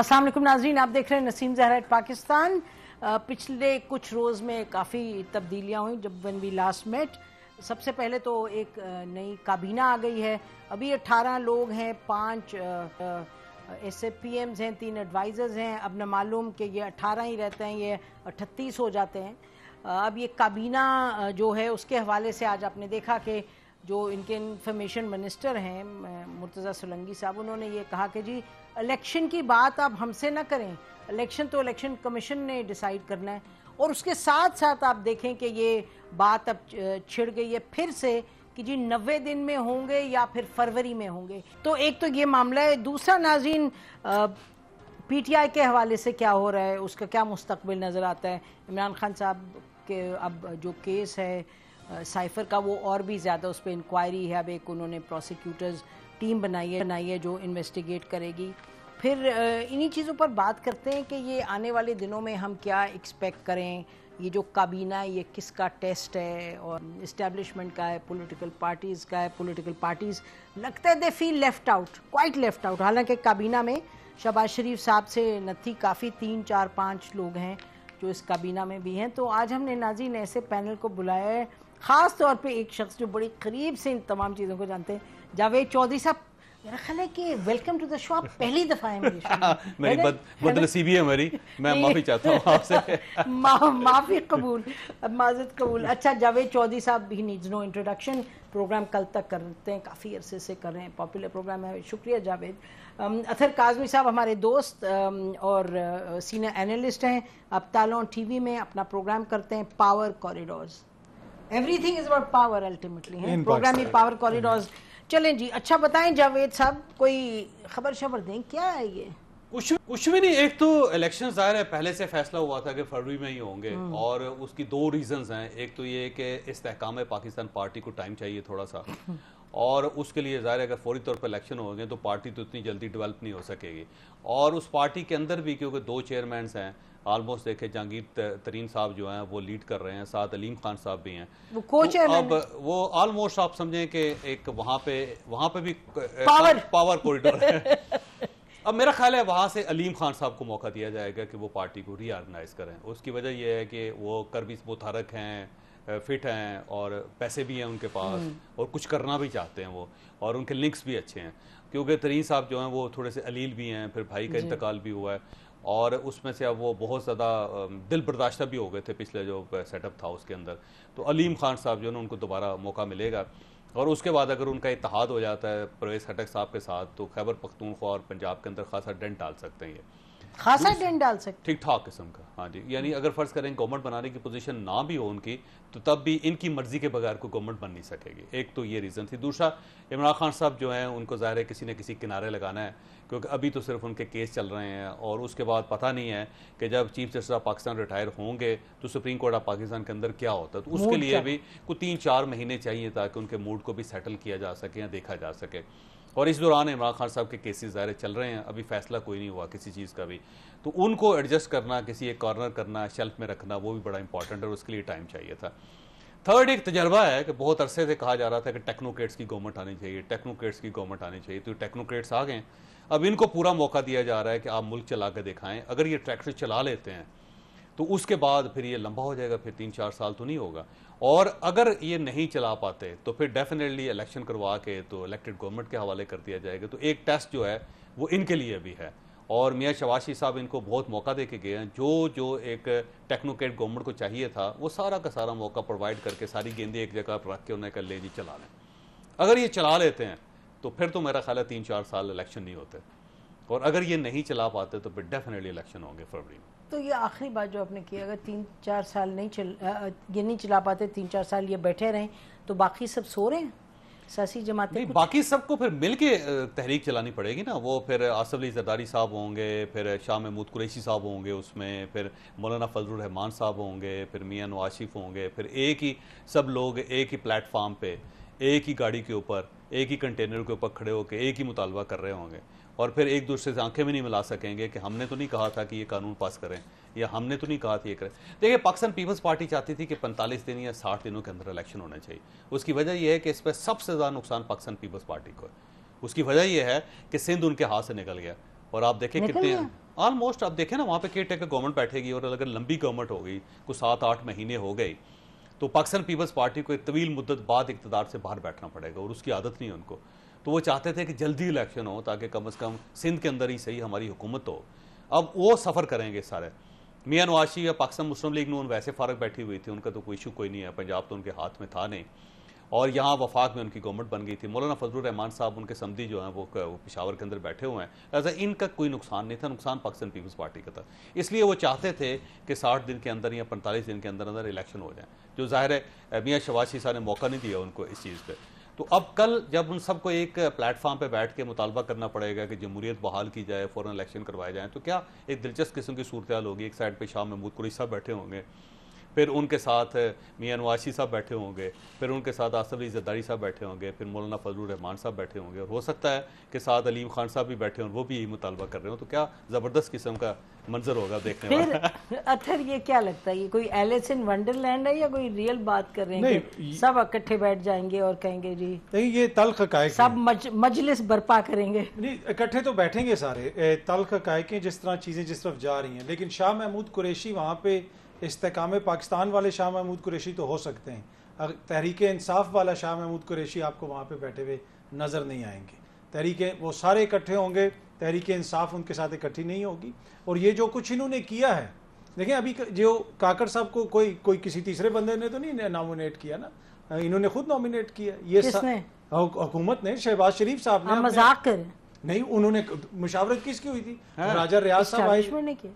असल नाजरीन आप देख रहे हैं नसीम जहरा पाकिस्तान पिछले कुछ रोज़ में काफ़ी तब्दीलियाँ हुई जब वन वी लास्ट मेट सबसे पहले तो एक नई काबीना आ गई है अभी 18 लोग हैं पांच ए पी एम्स हैं तीन एडवाइज़र्स हैं अब न मालूम कि ये 18 ही रहते हैं ये 38 हो जाते हैं अब ये काबीना जो है उसके हवाले से आज आपने देखा कि जो इनके इंफॉर्मेशन मिनिस्टर हैं मुर्तज़ा सोलंगी साहब उन्होंने ये कहा कि जी इलेक्शन की बात आप हमसे ना करें इलेक्शन तो इलेक्शन कमीशन ने डिसाइड करना है और उसके साथ साथ आप देखें कि ये बात अब छिड़ गई है फिर से कि जी नब्बे दिन में होंगे या फिर फरवरी में होंगे तो एक तो ये मामला है दूसरा नाजीन पीटीआई के हवाले से क्या हो रहा है उसका क्या मुस्तबिल नज़र आता है इमरान खान साहब के अब जो केस है साइफर का वो और भी ज़्यादा उस पर इंक्वायरी है अब एक उन्होंने प्रोसिक्यूटर्स टीम बनाई है बनाई है जो इन्वेस्टिगेट करेगी फिर इन्हीं चीज़ों पर बात करते हैं कि ये आने वाले दिनों में हम क्या एक्सपेक्ट करें ये जो काबीना है ये किसका टेस्ट है और इस्टेब्लिशमेंट का है पॉलिटिकल पार्टीज़ का है पॉलिटिकल पार्टीज़ लगता है they feel left out quite left out हालांकि काबीना में शबाज शरीफ साहब से नथी काफ़ी तीन चार पाँच लोग हैं जो इस काबीना में भी हैं तो आज हमने नाजीन ऐसे पैनल को बुलाया है ख़ास तौर पर एक शख्स जो बड़ी करीब से इन तमाम चीज़ों को जानते हैं जावेद चौधरी साहब मेरा ख्याल है कि वेलकम टू द शो आप पहली दफा हाँ, है मेरी बद बदनसीबी है मेरी मैं माफी चाहता हूँ आपसे माफी कबूल माजद कबूल अच्छा जावेद चौधरी साहब ही नीड्स नो इंट्रोडक्शन प्रोग्राम कल तक करते हैं काफ़ी अरसे से कर रहे हैं पॉपुलर प्रोग्राम है शुक्रिया जावेद अथर काजमी साहब हमारे दोस्त और सीनियर एनालिस्ट हैं अब तालों टीवी में अपना प्रोग्राम करते हैं power corridors everything is about power ultimately program ही पावर कॉरिडोर्स चलें जी अच्छा बताएं जावेद साहब कोई खबर शबर दें क्या है ये कुछ कुछ भी नहीं एक तो इलेक्शन जाहिर है पहले से फैसला हुआ था कि फरवरी में ही होंगे हम्म। और उसकी दो रीजंस हैं एक तो ये कि इस्तेकाम पाकिस्तान पार्टी को टाइम चाहिए थोड़ा सा और उसके लिए जाहिर है अगर फौरी तौर पर इलेक्शन हो गए तो पार्टी तो इतनी जल्दी डेवलप नहीं हो सकेगी और उस पार्टी के अंदर भी क्योंकि दो चेयरमैन हैं ऑलमोस्ट देखे जहांगीर तरीन साहब जो हैं वो लीड कर रहे हैं साथ अलीम खान साहब भी हैं वो कोच तो है अब वो ऑलमोस्ट आप समझें कि एक वहाँ पे वहाँ पे भी पावर पावर कॉरिडोर है अब मेरा ख्याल है वहाँ से अलीम खान साहब को मौका दिया जाएगा कि वो पार्टी को रीआर्गेनाइज करें उसकी वजह यह है कि वो करबी मुतहरक हैं फिट हैं और पैसे भी हैं उनके पास हम्म। और कुछ करना भी चाहते हैं वो और उनके लिंक्स भी अच्छे हैं क्योंकि तरीन साहब जो हैं वो थोड़े से अलील भी हैं फिर भाई का इंतकाल भी हुआ है और उसमें से अब वो बहुत ज़्यादा दिल बर्दाश्त भी हो गए थे पिछले जो सेटअप था उसके अंदर तो अलीम खान साहब जो है उनको दोबारा मौका मिलेगा और उसके बाद अगर उनका इतिहाद हो जाता है परवेज़ हटक साहब के साथ तो खैबर पख्तूनख्वा और पंजाब के अंदर खासा डेंट डाल सकते हैं ये खासा डेंट डाल सकते ठीक ठाक किस्म का हाँ जी यानी अगर फर्ज करें गवर्नमेंट बनाने की पोजीशन ना भी हो उनकी तो तब भी इनकी मर्जी के बगैर कोई गवर्नमेंट बन नहीं सकेगी एक तो ये रीज़न थी दूसरा इमरान खान साहब जो हैं उनको ज़ाहिर है किसी न किसी किनारे लगाना है क्योंकि अभी तो सिर्फ उनके केस चल रहे हैं और उसके बाद पता नहीं है कि जब chief justice of Pakistan retire होंगे तो सुप्रीम कोर्ट ऑफ पाकिस्तान के अंदर क्या होता है तो उसके लिए भी कुछ तीन चार महीने चाहिए ताकि उनके मूड को भी सेटल किया जा सके या देखा जा सके और इस दौरान इमरान खान साहब के केसेस ज़ाहिर चल रहे हैं अभी फैसला कोई नहीं हुआ किसी चीज़ का भी तो उनको एडजस्ट करना किसी एक कॉर्नर करना शेल्फ में रखना वो भी बड़ा इंपॉर्टेंट है और उसके लिए टाइम चाहिए था थर्ड एक तजर्बा है कि बहुत अरसे से कहा जा रहा था कि टेक्नोक्रेट्स की गवर्नमेंट आनी चाहिए टेक्नोक्रेट्स की गवर्नमेंट आनी चाहिए तो टेक्नोक्रेट्स आ गए अब इनको पूरा मौका दिया जा रहा है कि आप मुल्क चला के दिखाएं अगर ये ट्रैक्टर चला लेते हैं तो उसके बाद फिर ये लंबा हो जाएगा फिर तीन चार साल तो नहीं होगा और अगर ये नहीं चला पाते तो फिर डेफिनेटली इलेक्शन करवा के तो इलेक्टेड गवर्नमेंट के हवाले कर दिया जाएगा तो एक टेस्ट जो है वो इनके लिए भी है और मियाँ शवाशी साहब इनको बहुत मौका दे के गए हैं जो जो एक टेक्नोक्रेट गवर्नमेंट को चाहिए था वो सारा का सारा मौका प्रोवाइड करके सारी गेंदें एक जगह पर रख के उन्हें कर ले जी चला लें अगर ये चला लेते हैं तो फिर तो मेरा ख्याल है तीन चार साल इलेक्शन नहीं होते और अगर ये नहीं चला पाते तो फिर डेफिनेटली इलेक्शन होंगे फरवरी में तो ये आखिरी बात जो आपने की अगर तीन चार साल नहीं चल ये नहीं चला पाते तीन चार साल ये बैठे रहें तो बाकी सब सो रहे हैं सियासी नहीं, बाकी सबको फिर मिलके तहरीक चलानी पड़ेगी ना वो फिर आसफ अली जरदारी साहब होंगे फिर शाह महमूद कुरैशी साहब होंगे उसमें फिर मौलाना फजल रहमान साहब होंगे फिर मियाँ नवाशिफ होंगे फिर एक ही सब लोग एक ही प्लेटफार्म पे एक ही गाड़ी के ऊपर एक ही कंटेनर के ऊपर खड़े होकर एक ही मुतालबा कर रहे होंगे और फिर एक दूसरे से आंखें भी नहीं मिला सकेंगे कि हमने तो नहीं कहा था कि ये कानून पास करें या हमने तो नहीं कहा था ये करें देखिए पाकिस्तान पीपल्स पार्टी चाहती थी कि 45 दिन या 60 दिनों के अंदर इलेक्शन होना चाहिए उसकी वजह यह है कि इस पर सबसे ज़्यादा नुकसान पाकिस्तान पीपल्स पार्टी को है उसकी वजह यह है कि सिंध उनके हाथ से निकल गया और आप देखें कितने ऑलमोस्ट आप देखें ना वहाँ पे केयर टेकर गवर्नमेंट बैठेगी और अगर लंबी गवर्नमेंट हो गई कुछ सात आठ महीने हो गए तो पाकिस्तान पीपल्स पार्टी को एक तवील मुद्दत बाद इकतदार से बाहर बैठना पड़ेगा और उसकी आदत नहीं है उनको तो वो चाहते थे कि जल्दी इलेक्शन हो ताकि कम अज़ कम सिंध के अंदर ही सही हमारी हुकूमत हो अब वो सफ़र करेंगे सारे मियाँ नवाशी या पाकिस्तान मुस्लिम लीग नून वैसे फ़ारक बैठी हुई थी उनका तो कोई इशू कोई नहीं है पंजाब तो उनके हाथ में था नहीं और यहाँ वफाक में उनकी गवर्नमेंट बन गई थी मौलाना फजल रहमान साहब उनके समदी जो हैं वो पिशावर के अंदर बैठे हुए हैं लिहाजा इनका कोई नुकसान नहीं था नुकसान पाकिस्तान पीपल्स पार्टी का था इसलिए वो चाहते थे कि साठ दिन के अंदर या पैंतालीस दिन के अंदर अंदर इलेक्शन हो जाए जो जाहिर है मियाँ शवाशी साहब ने मौका नहीं दिया उनको इस चीज़ पर तो अब कल जब उन सबको एक प्लेटफॉर्म पे बैठ के मुतालबा करना पड़ेगा कि जमहूरियत बहाल की जाए फ़ौर इलेक्शन करवाए जाएँ तो क्या एक दिलचस्प किस्म की सूरत होगी एक साइड पर शाह महमूद कुरेश साहब बैठे होंगे फिर उनके साथ मियाँ नवाशी साहब बैठे होंगे फिर उनके साथ आसफ अली जद्दारी साहब बैठे होंगे फिर मौलाना फजल रहमान साहब बैठे होंगे और हो सकता है कि साथ अलीम खान साहब भी बैठे हों वो भी यही मुतालबा कर रहे हों तो क्या ज़बरदस्त किस्म का मंजर होगा देखने फिर अथर ये क्या लगता है ये कोई एलिस इन वंडरलैंड है या कोई रियल बात कर रहे हैं सब इकट्ठे बैठ जाएंगे और कहेंगे जी नहीं ये तलख काय सब मज, मजलिस बर्पा करेंगे नहीं इकट्ठे तो बैठेंगे सारे तलख के जिस तरह चीज़ें जिस तरफ जा रही हैं लेकिन शाह महमूद कुरेशी वहाँ पे इस्तेकाम पाकिस्तान वाले शाह महमूद कुरेशी तो हो सकते हैं तहरीक इंसाफ वाला शाह महमूद कुरेशी आपको वहाँ पे बैठे हुए नज़र नहीं आएंगे तहरीके वो सारे इकट्ठे होंगे तहरीक इंसाफ उनके साथ इकट्ठी नहीं होगी और ये जो कुछ इन्होंने किया है देखें अभी जो काकड़ साहब को कोई कोई किसी तीसरे बंदे ने तो नहीं नॉमिनेट किया ना इन्होंने खुद नॉमिनेट किया ये हुकूमत ने शहबाज शरीफ साहब ने मजाक कर नहीं उन्होंने मुशावरत किसकी हुई थी हाँ। राजा रियाज साहब आयुष्मान ने किया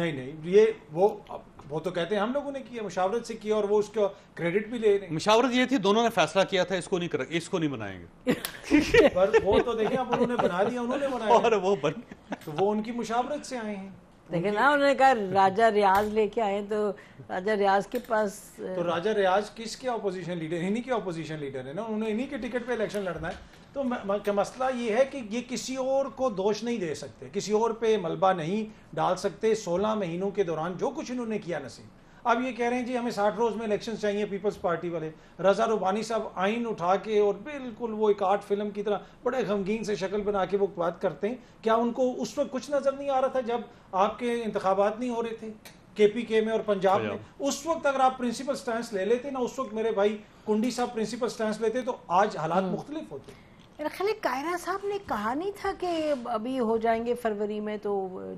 नहीं नहीं ये वो वो तो कहते हैं हम लोगों ने किया मुशावरत से किया और वो उसका क्रेडिट भी ले रहे मुशावरत ये थी दोनों ने फैसला किया था इसको नहीं कर इसको नहीं बनाएंगे पर वो तो देखिए अब उन्होंने बना दिया उन्होंने बनाया और वो बन तो वो उनकी मुशावरत से आए हैं देखिए ना उन्होंने कहा राजा रियाज लेके आए तो राजा रियाज के पास तो राजा रियाज किसके ऑपोजिशन लीडर इन्हीं के ऑपोजिशन लीडर है ना उन्होंने इन्हीं के टिकट पे इलेक्शन लड़ना है तो मसला ये है कि ये किसी और को दोष नहीं दे सकते किसी और पे मलबा नहीं डाल सकते सोलह महीनों के दौरान जो कुछ इन्होंने किया नसीब अब ये कह रहे हैं जी हमें साठ रोज़ में इलेक्शन चाहिए पीपल्स पार्टी वाले रजा रुबानी साहब आइन उठा के और बिल्कुल वो एक आर्ट फिल्म की तरह बड़े गमगीन से शक्ल बना के वो बात करते हैं क्या उनको उस वक्त कुछ नज़र नहीं आ रहा था जब आपके इंतबात नहीं हो रहे थे के में और पंजाब में उस वक्त अगर आप प्रिंसिपल स्टैंड ले लेते ना उस वक्त मेरे भाई कुंडी साहब प्रिंसिपल स्टैंड लेते तो आज हालात हम्म। मुख्तलिफ होते मेरा ख्याल कायरा साहब ने कहा नहीं था कि अभी हो जाएंगे फरवरी में तो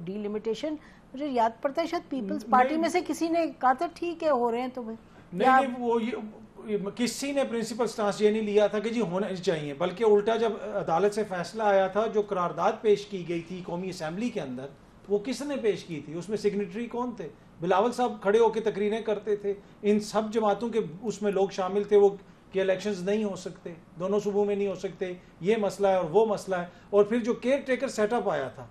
डीलिमिटेशन मुझे याद पड़ता है शायद पीपल्स पार्टी में से किसी ने कहा था ठीक है हो रहे हैं तो नहीं, नहीं वो ये किसी ने प्रिंसिपल स्टांस ये नहीं लिया था कि जी होना चाहिए बल्कि उल्टा जब अदालत से फैसला आया था जो करारदाद पेश की गई थी कौमी असम्बली के अंदर वो किसने पेश की थी उसमें सिग्नेटरी कौन थे बिलावल साहब खड़े होकर तकरीरें करते थे इन सब जमातों के उसमें लोग शामिल थे वो कि इलेक्शंस नहीं हो सकते दोनों सूबों में नहीं हो सकते ये मसला है और वो मसला है और फिर जो केयर टेकर सेटअप आया था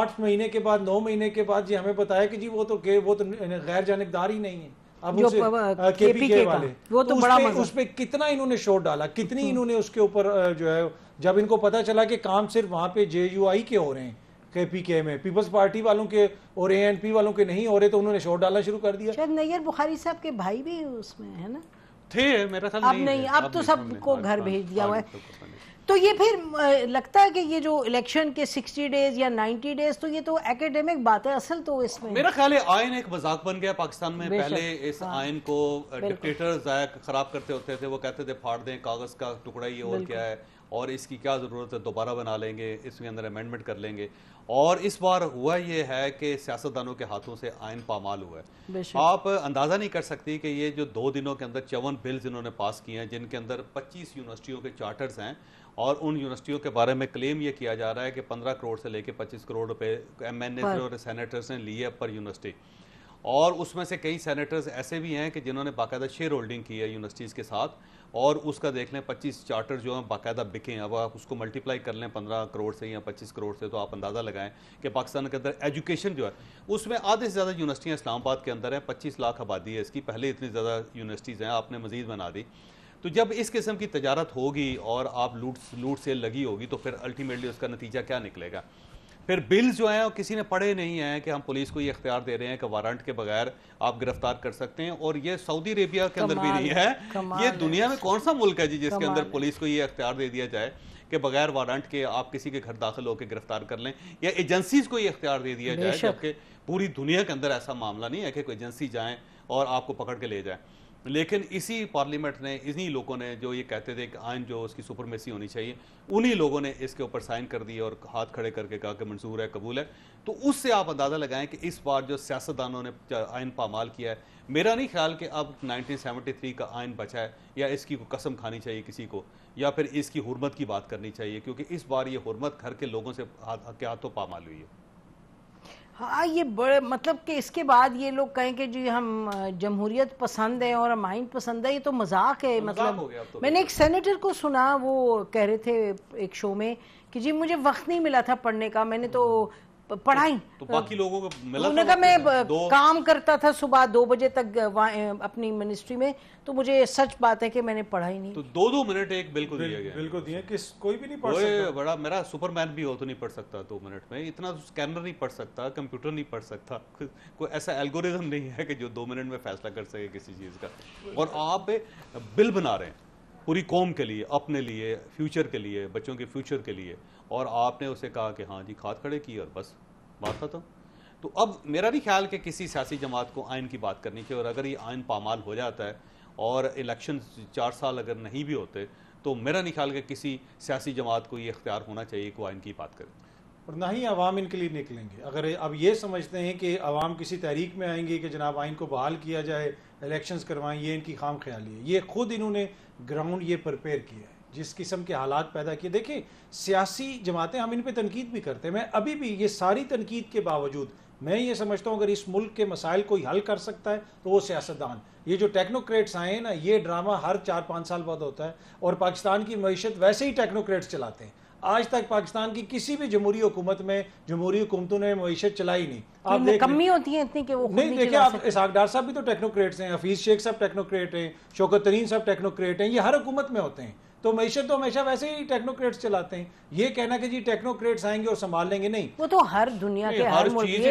आठ महीने के बाद नौ महीने के बाद जी हमें बताया कि जी वो तो वो तो गैर जानबदार ही नहीं है अब जो उसे केपी के वाले वो तो, तो बड़ा पे, उस पे कितना इन्होंने शोर डाला कितनी हम्म। इन्होंने उसके ऊपर जो है जब इनको पता चला कि काम सिर्फ वहां पे जे के हो रहे हैं केपीके में पीपल्स पार्टी वालों के और एएनपी वालों के नहीं हो रहे तो उन्होंने शोर डालना शुरू कर दिया शायद नैयर बुखारी साहब के भाई भी उसमें है ना थे मेरा ख्याल अब नहीं, अब, अब तो सबको घर भेज दिया हुआ है तो, तो ये फिर लगता है कि ये जो इलेक्शन के 60 डेज या 90 डेज तो ये तो एकेडमिक बात है असल तो इसमें मेरा ख्याल है आयन एक मजाक बन गया पाकिस्तान में पहले इस हाँ, आयन को डिक्टेटर खराब करते होते थे वो कहते थे फाड़ दें कागज का टुकड़ा ये और क्या है और इसकी क्या ज़रूरत है दोबारा बना लेंगे इसके अंदर अमेंडमेंट कर लेंगे और इस बार हुआ ये है कि सियासतदानों के हाथों से आयन पामाल हुआ है आप अंदाज़ा नहीं कर सकती कि ये जो दो दिनों के अंदर चौवन बिल्स इन्होंने पास किए हैं जिनके अंदर 25 यूनिवर्सिटियों के चार्टर्स हैं और उन यूनिवर्सिटियों के बारे में क्लेम ये किया जा रहा है कि पंद्रह करोड़ से लेकर पच्चीस करोड़ रुपए एम एन और सेनेटर्स ने लिए पर यूनिवर्सिटी और उसमें से कई सेनेटर्स ऐसे भी हैं कि जिन्होंने बाकायदा शेयर होल्डिंग की है यूनिवर्सिटीज़ के साथ और उसका देख लें पच्चीस चार्टर जो हैं बाकायदा बिके हैं अब आप उसको मल्टीप्लाई कर लें पंद्रह करोड़ से या पच्चीस करोड़ से तो आप अंदाज़ा लगाएं कि पाकिस्तान के अंदर एजुकेशन जो है उसमें आधे से ज़्यादा यूनिवर्सिटियाँ इस्लामाबाद के अंदर हैं पच्चीस लाख आबादी है इसकी पहले इतनी ज़्यादा यूनिवर्सिटीज़ हैं आपने मज़ीद बना दी तो जब इस किस्म की तजारत होगी और आप लूट लूट सेल लगी होगी तो फिर अल्टीमेटली उसका नतीजा क्या निकलेगा फिर बिल जो है किसी ने पढ़े नहीं हैं कि हम पुलिस को ये अख्तियार दे रहे हैं कि वारंट के बगैर आप गिरफ्तार कर सकते हैं और ये सऊदी अरेबिया के अंदर भी नहीं है ये दुनिया में कौन सा मुल्क है जी जिसके अंदर पुलिस को ये अख्तियार दे दिया जाए कि बगैर वारंट के आप किसी के घर दाखिल होकर गिरफ्तार कर लें या एजेंसीज को ये अख्तियार दे दिया जाए जबकि पूरी दुनिया के अंदर ऐसा मामला नहीं है कि कोई एजेंसी जाए और आपको पकड़ के ले जाए लेकिन इसी पार्लियामेंट ने इन्हीं लोगों ने जो ये कहते थे कि आयन जो उसकी सुपरमेसी होनी चाहिए उन्हीं लोगों ने इसके ऊपर साइन कर दिए और हाथ खड़े करके कहा कि मंजूर है कबूल है तो उससे आप अंदाज़ा लगाएं कि इस बार जो सियासतदानों ने आयन पामाल किया है मेरा नहीं ख्याल कि अब 1973 का आयन बचा है या इसकी कसम खानी चाहिए किसी को या फिर इसकी हरमत की बात करनी चाहिए क्योंकि इस बार ये हरमत घर के लोगों से हाथ के हाथों पामाल हुई है हाँ ये बड़े मतलब कि इसके बाद ये लोग कहें कि जी हम जमहूरियत पसंद है और हम आइन पसंद है ये तो मजाक है मजाक मतलब तो मैंने एक सेनेटर को सुना वो कह रहे थे एक शो में कि जी मुझे वक्त नहीं मिला था पढ़ने का मैंने तो पढ़ाई तो बाकी लोगों को मिला तो उन्होंने कहा मैं काम करता था सुबह दो बजे तक अपनी मिनिस्ट्री में तो मुझे सच बात है कि मैंने पढ़ाई नहीं तो दो दो मिनट एक बिल को दिया गया बिल्कुल दिया कि कोई भी नहीं पढ़ सकता बड़ा मेरा सुपरमैन भी हो तो नहीं पढ़ सकता दो मिनट में इतना स्कैनर नहीं पढ़ सकता कंप्यूटर नहीं पढ़ सकता कोई ऐसा एल्गोरिज्म नहीं है कि जो दो मिनट में फैसला कर सके किसी चीज का और आप बिल बना रहे हैं पूरी कौम के लिए अपने लिए फ्यूचर के लिए बच्चों के फ्यूचर के लिए और आपने उसे कहा कि हाँ जी खाद खड़े की और बस बात खत्म तो अब मेरा नहीं ख्याल कि किसी सियासी जमात को आयन की बात करनी चाहिए और अगर ये आयन पामाल हो जाता है और इलेक्शन चार साल अगर नहीं भी होते तो मेरा नहीं ख्याल कि किसी सियासी जमात को ये इख्तियार होना चाहिए कि आयन की बात करें और ना ही आवाम इनके लिए निकलेंगे अगर अब ये समझते हैं कि आवाम किसी तहरीक में आएंगे कि जनाब आइन को बहाल किया जाए इलेक्शन करवाएं ये इनकी खाम ख्याली है ये खुद इन्होंने ग्राउंड ये प्रपेयर किया है जिस किस्म के हालात पैदा किए देखें सियासी जमातें हम इन पर तनकीद भी करते हैं मैं अभी भी ये सारी तनकीद के बावजूद मैं ये समझता हूँ अगर इस मुल्क के मसाइल कोई हल कर सकता है तो वो सियासतदान ये जो टेक्नोक्रेट्स आए हैं ना ये ड्रामा हर चार पाँच साल बाद होता है और पाकिस्तान की मीशत वैसे ही टेक्नोक्रेट्स चलाते हैं आज तक पाकिस्तान की किसी भी जमहूरी हुकूमत में जमहूरी हुकूमतों ने मीशत चलाई नहीं आप देख कमी होती है इतनी कि वो नहीं देखिए आप इसाक डार साहब भी तो टेक्नोक्रेट्स हैं हफीज शेख साहब टेक्नोक्रेट हैं शोकत तरीन साहब टेक्नोक्रेट हैं ये हर हुकूमत में होते हैं तो मीशत तो हमेशा वैसे ही टेक्नोक्रेट्स चलाते हैं ये कहना कि जी टेक्नोक्रेट्स आएंगे और संभाल लेंगे नहीं वो तो हर दुनिया के हर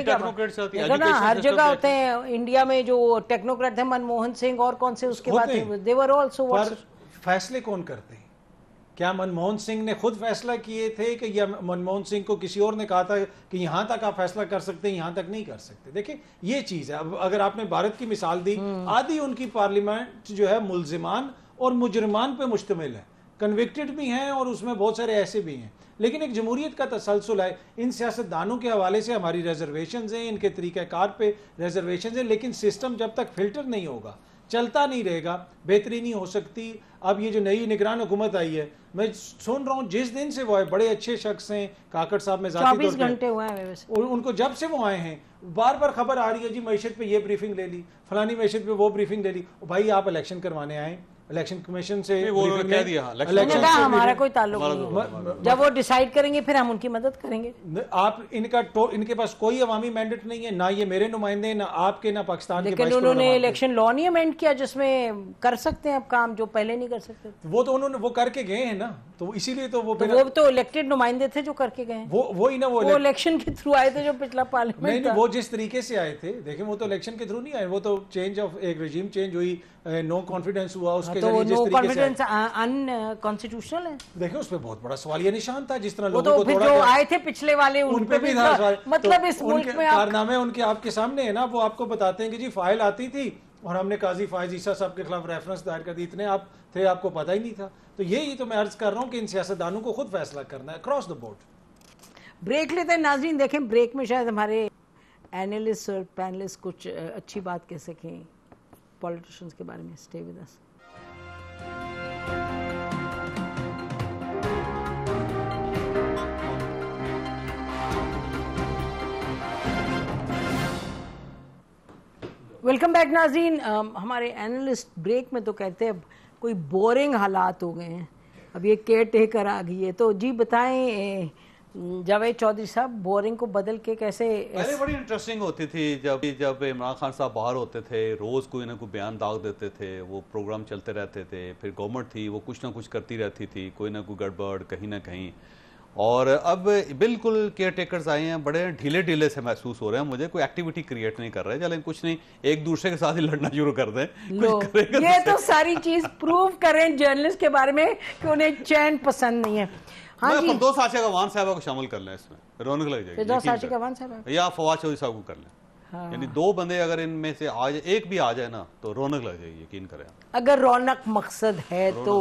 टेक्नोक्रेट्स हर जगह होते हैं इंडिया में जो टेक्नोक्रेट है मनमोहन सिंह और कौन से उसके बाद फैसले कौन करते हैं क्या मनमोहन सिंह ने खुद फैसला किए थे कि या मनमोहन सिंह को किसी और ने कहा था कि यहाँ तक आप फैसला कर सकते हैं यहाँ तक नहीं कर सकते देखिए ये चीज़ है अब अगर आपने भारत की मिसाल दी हम्म। आधी उनकी पार्लियामेंट जो है मुलजिमान और मुजरमान पे मुश्तमिल है कन्विक्टेड भी हैं और उसमें बहुत सारे ऐसे भी हैं लेकिन एक जमहूरियत का तसलसल है इन सियासतदानों के हवाले से हमारी रिजर्वेशन हैं इनके तरीक़ाकार पे रिजर्वेशन हैं लेकिन सिस्टम जब तक फिल्टर नहीं होगा चलता नहीं रहेगा बेहतरी नहीं हो सकती अब ये जो नई निगरान हुकूमत आई है मैं सुन रहा हूँ जिस दिन से वो आए बड़े अच्छे शख्स हैं काकड़ साहब में चौबीस घंटे हुए हैं और उनको जब से वो आए हैं बार बार खबर आ रही है जी मैशत पे ये ब्रीफिंग ले ली फलानी मैशत पे वो ब्रीफिंग ले ली भाई आप इलेक्शन करवाने आए इलेक्शन कमीशन से वो कह दिया हाँ, इलेक्शन हमारा कोई ताल्लुक नहीं जब वो डिसाइड करेंगे फिर हम उनकी मदद करेंगे आप इनका तो, इनके पास कोई अवामी मैंडेट नहीं है ना ये मेरे नुमाइंदे ना आपके ना पाकिस्तान लेकिन उन्होंने इलेक्शन लॉ नहीं अमेंड किया जिसमें कर सकते हैं आप काम जो पहले नहीं कर सकते वो तो उन्होंने वो करके गए हैं ना तो इसीलिए तो वो तो वो तो इलेक्टेड नुमाइंदे थे जो करके गए वो वो ही ना वो इलेक्शन के थ्रू आए थे जो पिछला पार्लियामेंट नहीं वो जिस तरीके से आए थे देखें वो तो इलेक्शन के थ्रू नहीं आए वो तो चेंज ऑफ एक रजीम चेंज हुई नो कॉन्फिडेंस हुआ उसके हाँ, तो जिस नो कॉन्फिडेंस अनकॉन्स्टिट्यूशनल है देखिए उस पर बहुत बड़ा सवाल सवालिया निशान था जिस तरह लोगों तो को फिर जो आए थे पिछले वाले उन, उन पे भी था सवाल तो मतलब तो इस मुल्क में कारनामे उनके आपके सामने है ना वो आपको बताते हैं कि जी फाइल आती थी और हमने काजी फायज ईसा साहब के खिलाफ रेफरेंस दायर कर दी इतने आप थे आपको पता ही नहीं था तो यही तो मैं अर्ज कर रहा हूँ कि इन सियासतदानों को खुद फैसला करना है अक्रॉस द बोर्ड ब्रेक लेते हैं नाजरीन देखें ब्रेक में शायद हमारे एनालिस्ट और पैनलिस्ट कुछ अच्छी बात कह सकें पॉलिटिशियंस के बारे में stay with us welcome back Nazeen हमारे एनालिस्ट ब्रेक में तो कहते हैं कोई बोरिंग हालात हो गए हैं अब ये केयर टेकर आ गई है तो जी बताएं जावेद चौधरी साहब बोरिंग को बदल के कैसे पहले बड़ी इंटरेस्टिंग होती थी जब जब इमरान खान साहब बाहर होते थे रोज़ कोई ना कोई बयान दाग देते थे वो प्रोग्राम चलते रहते थे फिर गवर्नमेंट थी वो कुछ ना कुछ करती रहती थी कोई ना कोई गड़बड़ कहीं ना कहीं और अब बिल्कुल केयर टेकर्स आए हैं बड़े ढीले ढीले से महसूस हो रहे हैं मुझे कोई एक्टिविटी क्रिएट नहीं कर रहे चले कुछ नहीं एक दूसरे के साथ ही लड़ना शुरू कर दें ये तो, तो सारी चीज प्रूव करें जर्नलिस्ट के बारे में कि उन्हें चैन पसंद नहीं है हाँ जी दो का वान साहबा को शामिल कर लें इसमें रौनक लग जाएगी दो का वान साहबा या फवाद चौधरी साहब को कर लें हाँ। यानी दो बंदे अगर इनमें से एक भी आ जाए ना तो रौनक लग जाएगी यकीन करें अगर रौनक मकसद है तो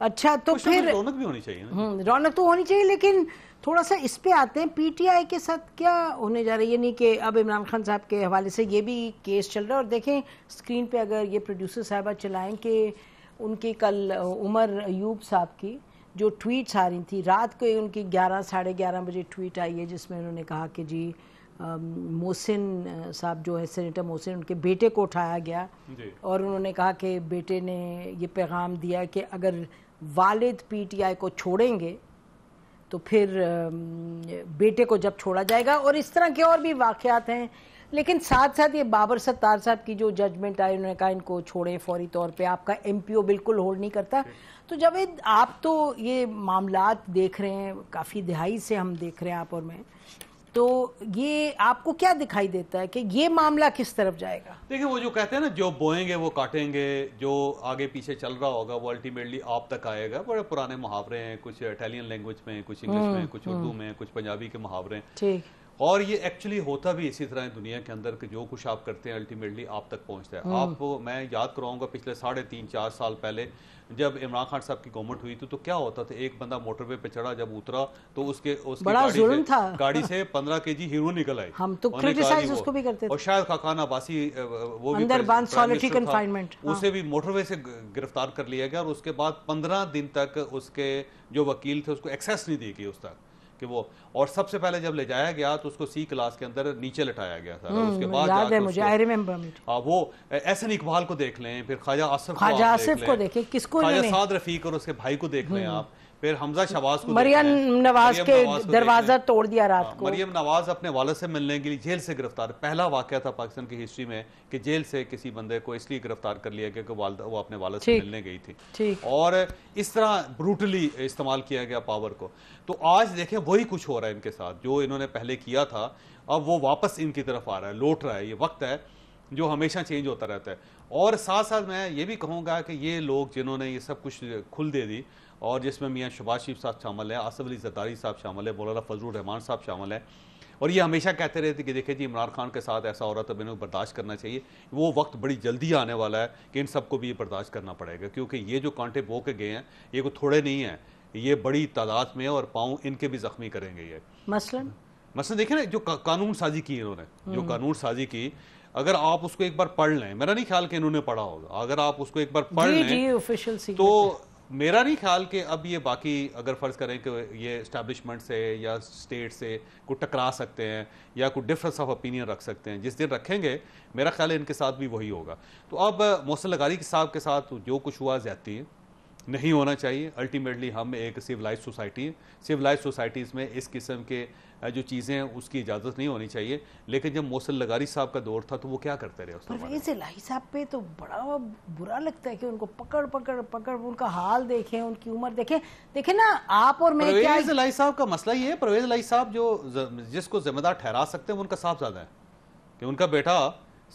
अच्छा तो, तो फिर रौनक भी होनी चाहिए हम्म, रौनक तो होनी चाहिए लेकिन थोड़ा सा इस पे आते हैं पीटीआई के साथ क्या होने जा रही है यानी कि अब इमरान खान साहब के हवाले से ये भी केस चल रहा है और देखें स्क्रीन पे अगर ये प्रोड्यूसर साहबा चलाएं कि उनकी कल उमर अयूब साहब की जो ट्वीट्स आ रही थी रात को उनकी ग्यारह साढ़े ग्यारह बजे ट्वीट आई है जिसमें उन्होंने कहा कि जी मोहसिन साहब जो है सेनेटर मोहसिन उनके बेटे को उठाया गया और उन्होंने कहा कि बेटे ने ये पैगाम दिया कि अगर वालिद पीटीआई को छोड़ेंगे तो फिर बेटे को जब छोड़ा जाएगा और इस तरह के और भी वाक़ात हैं लेकिन साथ साथ ये बाबर सत्तार साहब की जो जजमेंट आई उन्होंने कहा इनको छोड़ें फौरी तौर पे आपका एमपीओ बिल्कुल होल्ड नहीं करता तो जावेद आप तो ये मामला देख रहे हैं काफ़ी दिहाई से हम देख रहे हैं आप और मैं तो ये आपको क्या दिखाई देता है कि ये मामला किस तरफ जाएगा देखिए वो जो कहते हैं ना जो बोएंगे वो काटेंगे जो आगे पीछे चल रहा होगा वो अल्टीमेटली आप तक आएगा बड़े पुराने मुहावरे हैं कुछ इटालियन लैंग्वेज में कुछ इंग्लिश में हम्म, कुछ उर्दू हम्म। में कुछ पंजाबी के मुहावरे हैं ठीक और ये एक्चुअली होता भी इसी तरह है दुनिया के अंदर कि जो कुछ आप करते हैं अल्टीमेटली आप तक पहुंचता है हम्म। आप मैं याद कराऊंगा पिछले साढ़े तीन चार साल पहले जब इमरान खान साहब की गवर्नमेंट हुई थी तो क्या होता था एक बंदा मोटरवे पे चढ़ा जब उतरा तो उसके उसकी बड़ा गाड़ी से, था गाड़ी से पंद्रह के जी हीरो निकल आए हम तो क्रिटिसाइज उसको भी करते थे और शायद खाकान आबासी वो अंदर बंद सॉलिटरी कन्फाइनमेंट उसे भी मोटरवे से गिरफ्तार कर लिया गया और उसके बाद पंद्रह दिन तक उसके जो वकील थे उसको एक्सेस नहीं दी गई उस तक कि वो और सबसे पहले जब ले जाया गया तो उसको सी क्लास के अंदर नीचे लटाया गया था उसके हम्म, बाद याद है मुझे आई रिमेम्बर हाँ, वो एहसन इकबाल को देख लें फिर ख्वाजा आसफ ख्वाजा आसिफ को देखें किसको ख्वाजा साद रफीक और उसके भाई को देख लें हम्म। आप फिर हमजा शबाज को मरियम नवाज के दरवाजा तोड़ दिया रात हाँ, को मरियम नवाज अपने वाले से मिलने के लिए जेल से गिरफ्तार पहला वाक्य था पाकिस्तान की हिस्ट्री में कि जेल से किसी बंदे को इसलिए गिरफ्तार कर लिया गया कि वो अपने वाले से मिलने गई थी और इस तरह ब्रूटली इस्तेमाल किया गया पावर को तो आज देखें वही कुछ हो रहा है इनके साथ जो इन्होंने पहले किया था अब वो वापस इनकी तरफ आ रहा है लौट रहा है ये वक्त है जो हमेशा चेंज होता रहता है और साथ साथ मैं ये भी कहूँगा कि ये लोग जिन्होंने ये सब कुछ खुल दे दी और जिसमें मियाँ शबाज शरीफ साहब शामिल हैं आसफ अली जदारी साहब शामिल है मौलाना फजल रहमान साहब शामिल है और ये हमेशा कहते रहे थे कि देखिए जी इमरान खान के साथ ऐसा हो रहा था मैंने बर्दाश्त करना चाहिए वो वक्त बड़ी जल्दी आने वाला है कि इन सबको भी ये बर्दाश्त करना पड़ेगा क्योंकि ये जो कांटे बो के गए हैं ये को थोड़े नहीं हैं ये बड़ी तादाद में है और पाँव इनके भी जख्मी करेंगे ये मसलन मसलन देखे ना जो का, कानून साजी की इन्होंने जो हम्म। कानून साजी की अगर आप उसको एक बार पढ़ लें मेरा नहीं ख्याल कि इन्होंने पढ़ा होगा अगर आप उसको एक बार पढ़ लें तो मेरा नहीं ख्याल कि अब ये बाकी अगर फ़र्ज़ करें कि ये इस्टेब्लिशमेंट से या स्टेट से कुछ टकरा सकते हैं या कोई डिफरेंस ऑफ ओपिनियन रख सकते हैं जिस दिन रखेंगे मेरा ख्याल है इनके साथ भी वही होगा तो अब मौसम लगारी के साहब के साथ जो कुछ हुआ ज्यादा है नहीं होना चाहिए अल्टीमेटली हम एक सिविलाइज सोसाइटी सिविलाइज सोसाइटीज़ में इस किस्म के जो चीज़ें हैं उसकी इजाज़त नहीं होनी चाहिए लेकिन जब मोसल लगारी साहब का दौर था तो वो क्या करते रहे परवेज लाही साहब पे तो बड़ा बुरा लगता है कि उनको पकड़ पकड़ पकड़ उनका हाल देखें उनकी उम्र देखें देखें ना आप और मैं परवेज लाही साहब का मसला ये है परवेज लाही साहब जो जिसको जिम्मेदार ठहरा सकते हैं उनका ज्यादा है कि उनका बेटा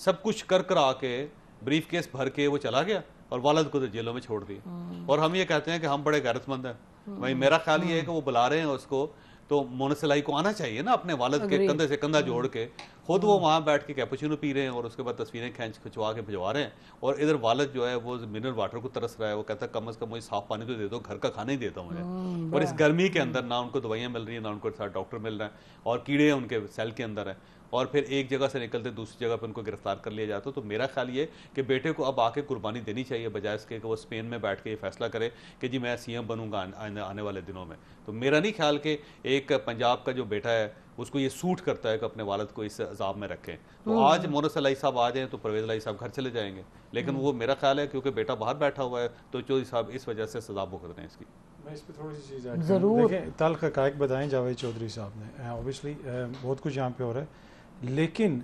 सब कुछ कर कर आके ब्रीफ केस भर के वो चला गया और वालद को तो जेलों में छोड़ दिया हाँ। और हम ये कहते हैं कि हम बड़े गैरतमंद हैं भाई हाँ। मेरा ख्याल ये है कि वो बुला रहे हैं उसको तो मोनसलाई को आना चाहिए ना अपने वालद के कंधे से कंधा हाँ। जोड़ के खुद वो वहाँ बैठ के कैपुचिनो पी रहे हैं और उसके बाद तस्वीरें खींच खिंचवा के भिजवा रहे हैं और इधर वालद जो है वो मिनरल वाटर को तरस रहा है वो कहता है कम अज़ कम मुझे साफ पानी तो दे दो घर का खाना ही देता हूँ और इस गर्मी के अंदर ना उनको दवाइयाँ मिल रही हैं ना उनको डॉक्टर मिल रहा है और कीड़े उनके सेल के अंदर है और फिर एक जगह से निकलते दूसरी जगह पर उनको गिरफ्तार कर लिया जाता तो, तो मेरा ख्याल ये कि बेटे को अब आके कुर्बानी देनी चाहिए बजाय इसके कि वो स्पेन में बैठ के ये फैसला करे कि जी मैं सीएम बनूंगा आने वाले दिनों में तो मेरा नहीं ख्याल कि एक पंजाब का जो बेटा है उसको ये सूट करता है कि अपने वालद को इस अजाब में रखें तो हम्म। आज मोनस अलाई साहब आ जाए तो परवेज अलाई साहब घर चले जाएंगे लेकिन हम्म। वो मेरा ख्याल है क्योंकि बेटा बाहर बैठा हुआ है तो चौधरी साहब इस वजह से सजा भुगत रहे हैं इसकी मैं इस पर थोड़ी सी चीजें जरूर तल का बताएं जावेद चौधरी साहब ने ऑब्वियसली बहुत कुछ यहाँ पे हो रहा है लेकिन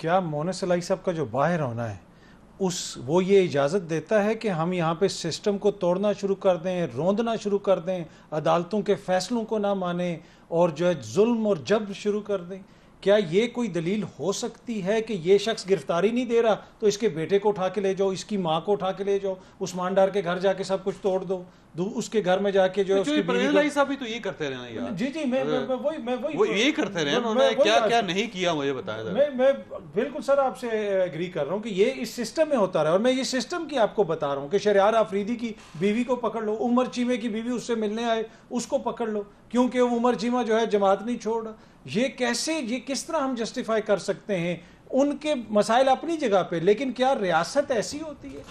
क्या सलाई साहब का जो बाहर होना है उस वो ये इजाज़त देता है कि हम यहाँ पे सिस्टम को तोड़ना शुरू कर दें रोंदना शुरू कर दें अदालतों के फैसलों को ना माने और जो है जुल्म और जब शुरू कर दें क्या ये कोई दलील हो सकती है कि ये शख्स गिरफ्तारी नहीं दे रहा तो इसके बेटे को उठा के ले जाओ इसकी माँ को उठा के ले जाओ उस डार के घर जाके सब कुछ तोड़ दो उसके घर में जाके जो तो उसकी तो ये करते रहे जी जी मैं वही मैं वही वो यही करते रहे उन्होंने क्या क्या नहीं किया मुझे बताया मैं मैं बिल्कुल सर आपसे एग्री कर रहा हूँ कि ये इस सिस्टम में होता रहा और मैं ये सिस्टम की आपको बता रहा हूँ कि शरियार आफरीदी की बीवी को पकड़ लो उमर चीमे की बीवी उससे मिलने आए उसको पकड़ लो क्योंकि वो उमर चीमा जो है जमात नहीं छोड़ ये कैसे ये किस तरह हम जस्टिफाई कर सकते हैं उनके मसाइल अपनी जगह पे लेकिन क्या रियासत ऐसी होती है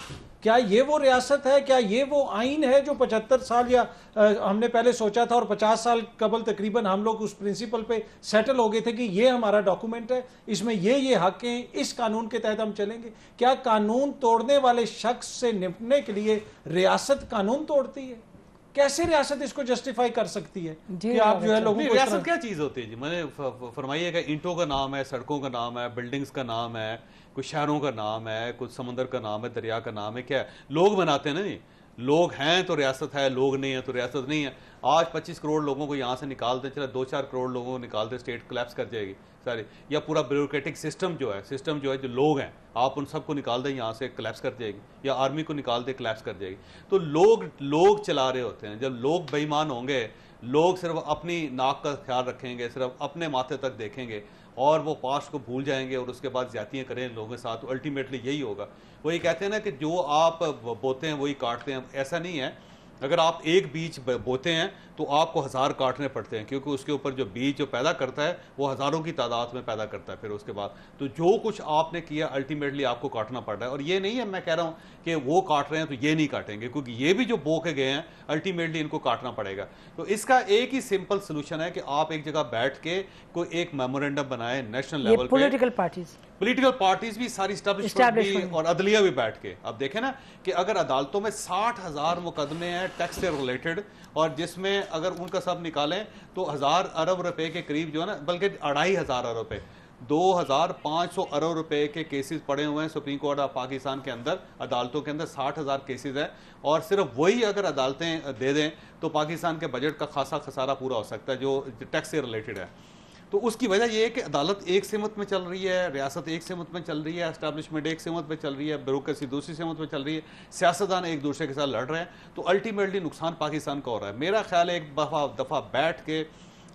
क्या ये वो रियासत है क्या ये वो आइन है जो 75 साल या आ, हमने पहले सोचा था और 50 साल कबल तकरीबन हम लोग उस प्रिंसिपल पे सेटल हो गए थे कि ये हमारा डॉक्यूमेंट है इसमें ये ये हक हैं इस कानून के तहत हम चलेंगे क्या कानून तोड़ने वाले शख्स से निपटने के लिए रियासत कानून तोड़ती है कैसे रियासत इसको जस्टिफाई कर सकती है कि आप जो है लोगों को रियासत क्या चीज होती है जी मैंने फरमाइएगा ईंटों का नाम है सड़कों का नाम है बिल्डिंग्स का नाम है कुछ शहरों का नाम है कुछ समंदर का नाम है दरिया का नाम है क्या लोग बनाते हैं ना जी लोग हैं तो रियासत है लोग नहीं है तो रियासत नहीं है आज 25 करोड़ लोगों को यहाँ से निकाल दें चला दो चार करोड़ लोगों को निकालते स्टेट कोलेप्स कर जाएगी सारी या पूरा ब्यूरोक्रेटिक सिस्टम जो है सिस्टम जो है जो लोग हैं आप उन सबको निकाल दें यहाँ से कलेप्स कर जाएगी या आर्मी को निकाल दें कलेप्स कर जाएगी तो लोग लोग चला रहे होते हैं जब लोग बेईमान होंगे लोग सिर्फ अपनी नाक का ख्याल रखेंगे सिर्फ अपने माथे तक देखेंगे और वो पास्ट को भूल जाएंगे और उसके बाद ज्यादियाँ करें लोगों के साथ अल्टीमेटली यही होगा वही कहते हैं ना कि जो आप बोते हैं वही काटते हैं ऐसा नहीं है अगर आप एक बीज बोते हैं तो आपको हज़ार काटने पड़ते हैं क्योंकि उसके ऊपर जो बीज जो पैदा करता है वो हज़ारों की तादाद में पैदा करता है फिर उसके बाद तो जो कुछ आपने किया अल्टीमेटली आपको काटना पड़ रहा है और ये नहीं है मैं कह रहा हूँ कि वो काट रहे हैं तो ये नहीं काटेंगे क्योंकि ये भी जो बो के गए हैं अल्टीमेटली इनको काटना पड़ेगा तो इसका एक ही सिंपल सोल्यूशन है कि आप एक जगह बैठ के कोई एक मेमोरेंडम बनाए national level political parties political parties भी सारी भी और अदलिया भी बैठ के अब देखें ना कि अगर अदालतों में साठ हजार मुकदमे हैं टैक्स से रिलेटेड और जिसमें अगर उनका सब निकालें तो हज़ार अरब रुपए के करीब जो है ना बल्कि अढ़ाई हज़ार अरब रुपए दो हज़ार पाँच सौ अरब रुपए के केसेस पड़े हुए हैं सुप्रीम कोर्ट ऑफ पाकिस्तान के अंदर अदालतों के अंदर साठ हज़ार केसेस हैं और सिर्फ वही अगर अदालतें दे दें तो पाकिस्तान के बजट का खासा खसारा पूरा हो सकता है जो टैक्स से रिलेटेड है तो उसकी वजह ये है कि अदालत एक सहमत में चल रही है रियासत एक सहमत में चल रही है इस्टेबलिशमेंट एक सहमत में चल रही है ब्यूरोसी दूसरी सहमत में चल रही है सियासतदान एक दूसरे के साथ लड़ रहे हैं तो अल्टीमेटली नुकसान पाकिस्तान का हो रहा है मेरा ख्याल है एक दफ़ा दफ़ा बैठ के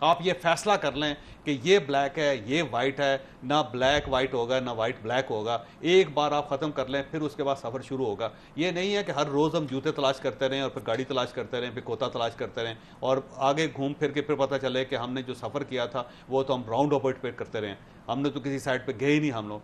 आप ये फैसला कर लें कि ये ब्लैक है ये वाइट है ना ब्लैक वाइट होगा ना वाइट ब्लैक होगा एक बार आप ख़त्म कर लें फिर उसके बाद सफ़र शुरू होगा ये नहीं है कि हर रोज़ हम जूते तलाश करते रहें और फिर गाड़ी तलाश करते रहें फिर कोता तलाश करते रहें और आगे घूम फिर के फिर पता चले कि हमने जो सफ़र किया था वो तो हम राउंड अबाउट पे करते रहें हमने तो किसी साइड पर गए ही नहीं हम लोग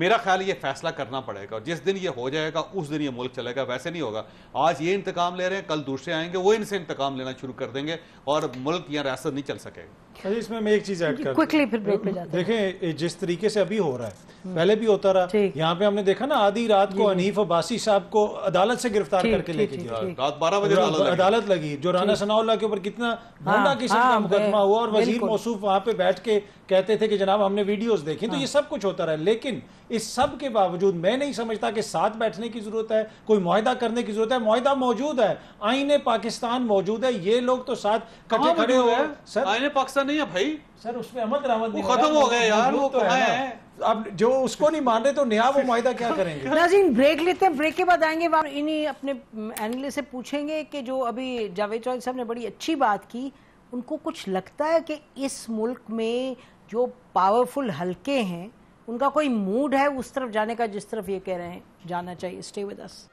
मेरा ख्याल ये फैसला करना पड़ेगा जिस दिन ये हो जाएगा उस दिन ये मुल्क चलेगा वैसे नहीं होगा आज ये इंतकाम ले रहे हैं कल दूसरे आएंगे वो इनसे इंतकाम लेना शुरू कर देंगे और मुल्क या रियासत नहीं चल सकेगा अच्छा, इसमें मैं एक चीज़ ऐड कर क्विकली फिर ब्रेक पे जाते देखें जिस तरीके से अभी हो रहा है हम्म। पहले भी होता रहा यहाँ पे हमने देखा ना आधी रात को अनीफ अब्बासी साहब को अदालत से गिरफ्तार करके लेके गया रात बारह बजे अदालत लगी जो राना सनाउल्ला के ऊपर कितना भोंडा हाँ, किस्म का हाँ, मुकदमा हुआ और वजीर मौसू वहाँ पे बैठ के कहते थे कि जनाब हमने वीडियोज देखी तो ये हाँ। सब कुछ होता रहा लेकिन इस सब के बावजूद मैं नहीं समझता कि साथ बैठने की जरूरत है कोई माहिदा करने की जरूरत है माहिदा मौजूद है आईने पाकिस्तान मौजूद है ये लोग तो साथ कटे हाँ, खड़े हुए सर आईने पाकिस्तान नहीं है भाई सर उसमें अमल दरामद खत्म हो गया यार वो तो है अब जो उसको नहीं मान रहे तो नया वो माहिदा क्या करेंगे नाजीन ब्रेक लेते हैं ब्रेक के बाद आएंगे इन्हीं अपने एनालिस्ट से पूछेंगे कि जो अभी जावेद चौधरी साहब ने बड़ी अच्छी बात की उनको कुछ लगता है कि इस मुल्क में जो पावरफुल हलके हैं उनका कोई मूड है उस तरफ जाने का जिस तरफ ये कह रहे हैं जाना चाहिए stay with us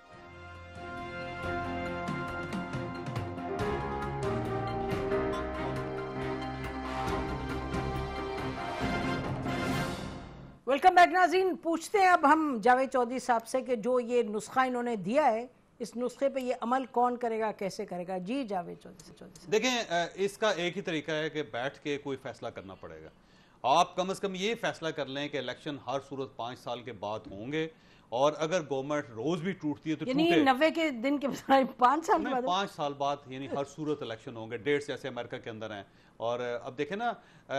welcome back Nazeen पूछते हैं अब हम जावेद चौधरी साहब से कि जो ये नुस्खा इन्होंने दिया है इस नुस्खे पे ये अमल कौन करेगा कैसे करेगा जी जावेद चौधरी चौधरी देखें इसका एक ही तरीका है कि बैठ के कोई फैसला करना पड़ेगा आप कम से कम ये फैसला कर लें कि इलेक्शन हर सूरत पांच साल के बाद होंगे और अगर गवर्नमेंट रोज भी टूटती है तो यानी नब्बे के दिन के पांच साल बाद पांच साल बाद यानी हर सूरत इलेक्शन होंगे डेढ़ से ऐसे अमेरिका के अंदर हैं और अब देखे ना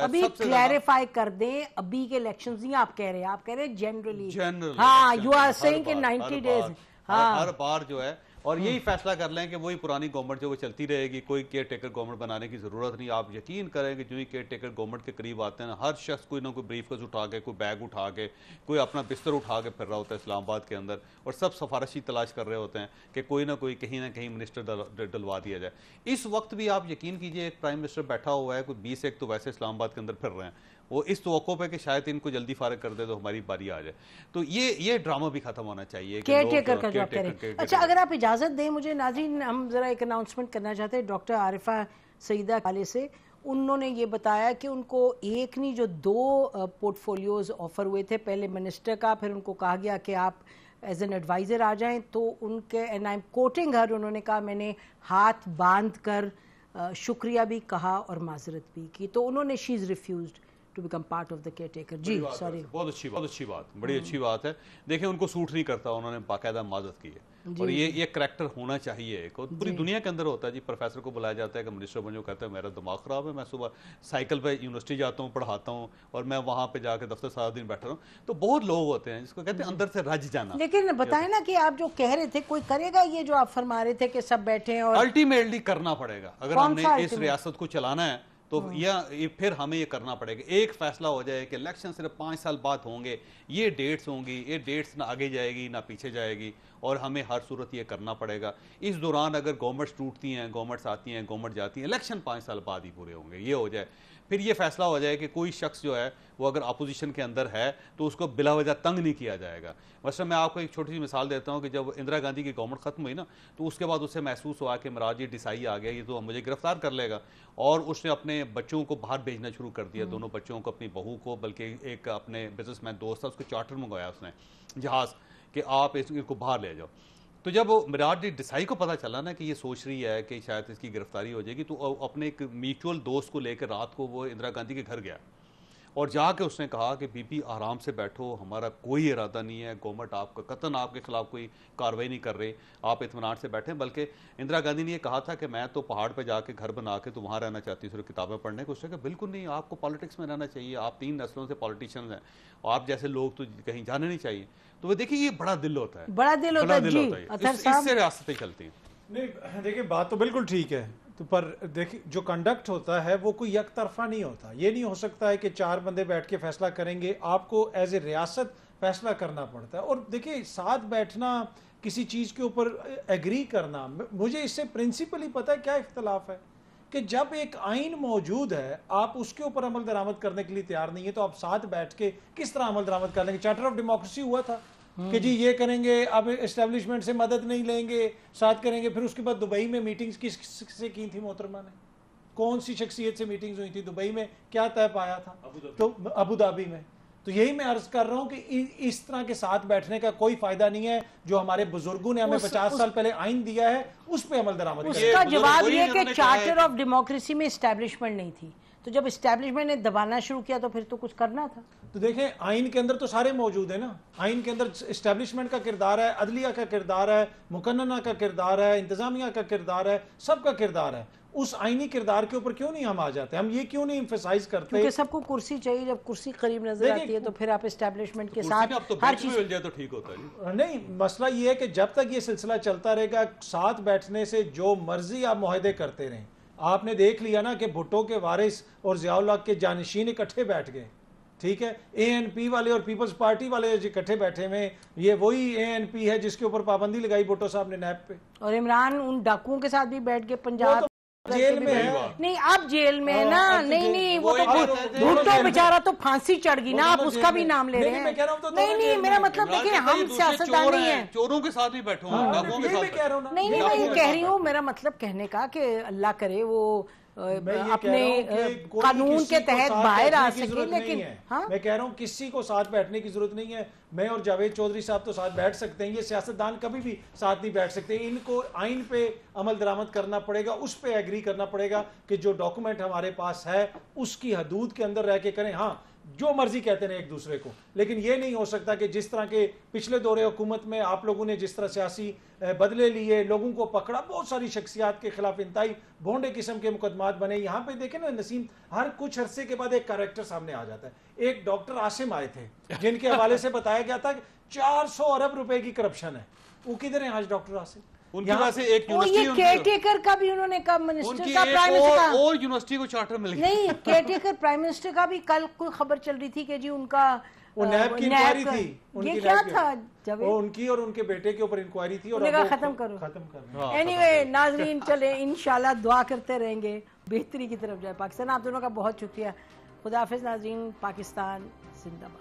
अभी क्लैरिफाई कर दें अभी के इलेक्शन नहीं आप कह रहे हैं आप कह रहे हैं जनरली जनरल हाँ you are saying ninety days हाँ हर बार जो है और यही फैसला कर लें कि वही पुरानी गवर्नमेंट जो वो चलती रहेगी कोई केयर टेकर गवर्नमेंट बनाने की ज़रूरत नहीं आप यकीन करें कि जो ही केयर टेकर गवर्नमेंट के करीब आते हैं हर शख्स कोई ना कोई कस उठा के कोई बैग उठा के कोई अपना बिस्तर उठा के फिर रहा होता है इस्लामाबाद के अंदर और सब सफारशी तलाश कर रहे होते हैं कि कोई ना कोई कहीं ना कहीं मिनिस्टर डलवा दिया जाए इस वक्त भी आप यकीन कीजिए एक प्राइम मिनिस्टर बैठा हुआ है कोई बीस एक तो वैसे इस्लामाबाद के अंदर फिर रहे हैं वो इस तो पे कि शायद इनको जल्दी फारग कर दे तो हमारी बारी आ जाए तो ये ये ड्रामा भी खत्म होना चाहिए केयर टेकर का जॉब करें अच्छा अगर आप इजाज़त दें मुझे नाजीन हम ज़रा एक अनाउंसमेंट करना चाहते हैं डॉक्टर आरिफा सईदा काले से उन्होंने ये बताया कि उनको एक नहीं जो दो पोर्टफोलियोज ऑफर हुए थे पहले मिनिस्टर का फिर उनको कहा गया कि आप एज एन एडवाइज़र आ जाएं तो उनके एन आई एम कोटिंग हर उन्होंने कहा मैंने हाथ बांध कर शुक्रिया भी कहा और माजरत भी की तो उन्होंने she is refuse to become part of the caretaker जी सॉरी बहुत अच्छी बहुत अच्छी बात बड़ी अच्छी बात है देखिए उनको सूट नहीं करता उन्होंने बाकायदा माजत की है और ये ये करेक्टर होना चाहिए एक और पूरी दुनिया के अंदर होता है जी प्रोफेसर को बुलाया जाता है कि मिनिस्टर जो कहते हैं मेरा दिमाग ख़राब है मैं सुबह साइकिल पे यूनिवर्सिटी जाता हूँ पढ़ाता हूँ और मैं वहाँ पे जाकर दफ्तर सारा दिन बैठा हूँ तो बहुत लोग होते हैं जिसको कहते हैं अंदर से रज जाना लेकिन बताए ना कि आप जो कह रहे थे कोई करेगा ये जो आप फरमा रहे थे कि सब बैठे और अल्टीमेटली करना पड़ेगा अगर हमने इस रियासत को चलाना है तो हाँ। या फिर हमें ये करना पड़ेगा एक फैसला हो जाए कि इलेक्शन सिर्फ पाँच साल बाद होंगे ये डेट्स होंगी ये डेट्स ना आगे जाएगी ना पीछे जाएगी और हमें हर सूरत ये करना पड़ेगा इस दौरान अगर गवर्नमेंट्स टूटती हैं गवर्नमेंट्स आती हैं गवर्नमेंट जाती हैं इलेक्शन पाँच साल बाद ही पूरे होंगे ये हो जाए फिर ये फैसला हो जाए कि कोई शख्स जो है वो अगर अपोजिशन के अंदर है तो उसको बिला वजह तंग नहीं किया जाएगा वैसे मैं आपको एक छोटी सी मिसाल देता हूँ कि जब इंदिरा गांधी की गवर्नमेंट खत्म हुई ना तो उसके बाद उसे महसूस हुआ कि महाराज ये डिसाई आ गया ये तो मुझे गिरफ्तार कर लेगा और उसने अपने बच्चों को बाहर भेजना शुरू कर दिया हम्म। दोनों बच्चों को अपनी बहू को बल्कि एक अपने बिजनेस दोस्त था उसको चार्टर मंगवाया उसने जहाज़ कि आप इसको बाहर ले जाओ तो जब मिराज डिसाई को पता चला ना कि ये सोच रही है कि शायद इसकी गिरफ्तारी हो जाएगी तो अपने एक म्यूचुअल दोस्त को लेकर रात को वो इंदिरा गांधी के घर गया और जाके उसने कहा कि बीबी आराम से बैठो हमारा कोई इरादा नहीं है गवर्नमेंट आपका कतन आपके खिलाफ कोई कार्रवाई नहीं कर रही आप इतमान से बैठे बल्कि इंदिरा गांधी ने यह कहा था कि मैं तो पहाड़ पर जाके घर बना के तो वहाँ रहना चाहती हूँ सिर्फ किताबें पढ़ने को उसने कहा बिल्कुल नहीं आपको पॉलिटिक्स में रहना चाहिए आप तीन नस्लों से पॉलिटिशियंस हैं आप जैसे लोग तो कहीं जाने नहीं चाहिए तो वो देखिए ये बड़ा दिल होता है बड़ा दिल होता है इससे रियासतें चलती हैं नहीं देखिए बात तो बिल्कुल ठीक है तो पर देखिए जो कंडक्ट होता है वो कोई यक तरफा नहीं होता ये नहीं हो सकता है कि चार बंदे बैठ के फैसला करेंगे आपको एज ए रियासत फैसला करना पड़ता है और देखिए साथ बैठना किसी चीज़ के ऊपर एग्री करना मुझे इससे प्रिंसिपली पता है क्या इख्तलाफ है कि जब एक आइन मौजूद है आप उसके ऊपर अमल दरामद करने के लिए तैयार नहीं है तो आप साथ बैठ के किस तरह अमल दरामद कर लेंगे चार्टर ऑफ डेमोक्रेसी हुआ था कि जी ये करेंगे अब इस्टेब्लिशमेंट से मदद नहीं लेंगे साथ करेंगे फिर उसके बाद दुबई में मीटिंग्स किस से की थी मोहतरमा ने कौन सी शख्सियत से मीटिंग्स हुई थी दुबई में क्या तय पाया था तो अबू धाबी में तो यही मैं अर्ज कर रहा हूँ कि इस तरह के साथ बैठने का कोई फायदा नहीं है जो हमारे बुजुर्गों ने हमें पचास साल पहले आइन दिया है उस पर अमल दरामद उसका जवाब ये कि चार्टर ऑफ डेमोक्रेसी में स्टैब्लिशमेंट नहीं थी तो जब इस्टेब्लिशमेंट ने दबाना शुरू किया तो फिर तो कुछ करना था तो देखें आइन के अंदर तो सारे मौजूद है ना आइन के अंदर इस्टेब्लिशमेंट का किरदार है अदलिया का किरदार है मुकन्ना का किरदार है इंतजामिया का किरदार है सबका किरदार है उस आईनी किरदार के ऊपर क्यों नहीं हम आ जाते हम ये क्यों नहीं इम्फेसाइज करते क्योंकि सबको कुर्सी चाहिए जब कुर्सी करीब नजर आती है तो फिर आप इस्टेब्लिशमेंट के तो साथ तो हर चीज मिल जाए तो ठीक होता है नहीं मसला ये है कि जब तक ये सिलसिला चलता रहेगा साथ बैठने से जो मर्जी आप मुहिदे करते रहें आपने देख लिया ना कि भुट्टो के वारिस और जियाउल्ला के जानशीन इकट्ठे बैठ गए ठीक है ए एन पी वाले और पीपल्स पार्टी वाले इकट्ठे बैठे हुए ये वही ए एन पी है जिसके ऊपर पाबंदी लगाई भुट्टो साहब ने नैब पे और इमरान उन डाकुओं के साथ भी बैठ गए तो पंजाब जेल में है नहीं आप जेल में हाँ, ना तो नहीं नहीं वो तो भुट्टो तो बेचारा तो फांसी चढ़ गई ना आप तो उसका भी नाम ले रहे हैं नहीं नहीं मेरा मतलब देखिए हम सियासतदान नहीं है चोरों के साथ भी बैठो हाँ। नहीं नहीं मैं ये कह रही हूँ मेरा मतलब कहने का कि अल्लाह करे वो अपने कानून के तहत बाहर आ सके लेकिन हाँ? मैं कह रहा हूँ किसी को साथ बैठने की जरूरत नहीं है मैं और जावेद चौधरी साहब तो साथ बैठ सकते हैं ये सियासतदान कभी भी साथ नहीं बैठ सकते इनको आइन पे अमल दरामद करना पड़ेगा उस पर एग्री करना पड़ेगा कि जो डॉक्यूमेंट हमारे पास है उसकी हदूद के अंदर रह के करें हाँ जो मर्जी कहते रहे एक दूसरे को लेकिन ये नहीं हो सकता कि जिस तरह के पिछले दौरे हुकूमत में आप लोगों ने जिस तरह सियासी बदले लिए लोगों को पकड़ा बहुत सारी शख्सियात के खिलाफ इंतई भोंडे किस्म के मुकदमात बने यहाँ पे देखें ना नसीम हर कुछ अरसे के बाद एक कैरेक्टर सामने आ जाता है एक डॉक्टर आसिम आए थे जिनके हवाले से बताया गया था कि चार अरब रुपए की करप्शन है वो किधर है आज डॉक्टर आसिम एक यूनिवर्सिटी ये केयरटेकर का भी उन्होंने कब मिनिस्टर का प्राइम मिनिस्टर का और यूनिवर्सिटी को चार्टर मिल गया नहीं केयरटेकर प्राइम मिनिस्टर का भी कल कोई खबर चल रही थी कि जी उनका वो नैब की इंक्वायरी थी ये क्या था जब वो उनकी और उनके बेटे के ऊपर इंक्वायरी थी और खत्म करो हाँ, खत्म करो एनीवे नाजरीन चले इनशाला दुआ करते रहेंगे बेहतरी की तरफ जाए पाकिस्तान आप दोनों का बहुत शुक्रिया खुदाफिज नाजरीन पाकिस्तान जिंदाबाद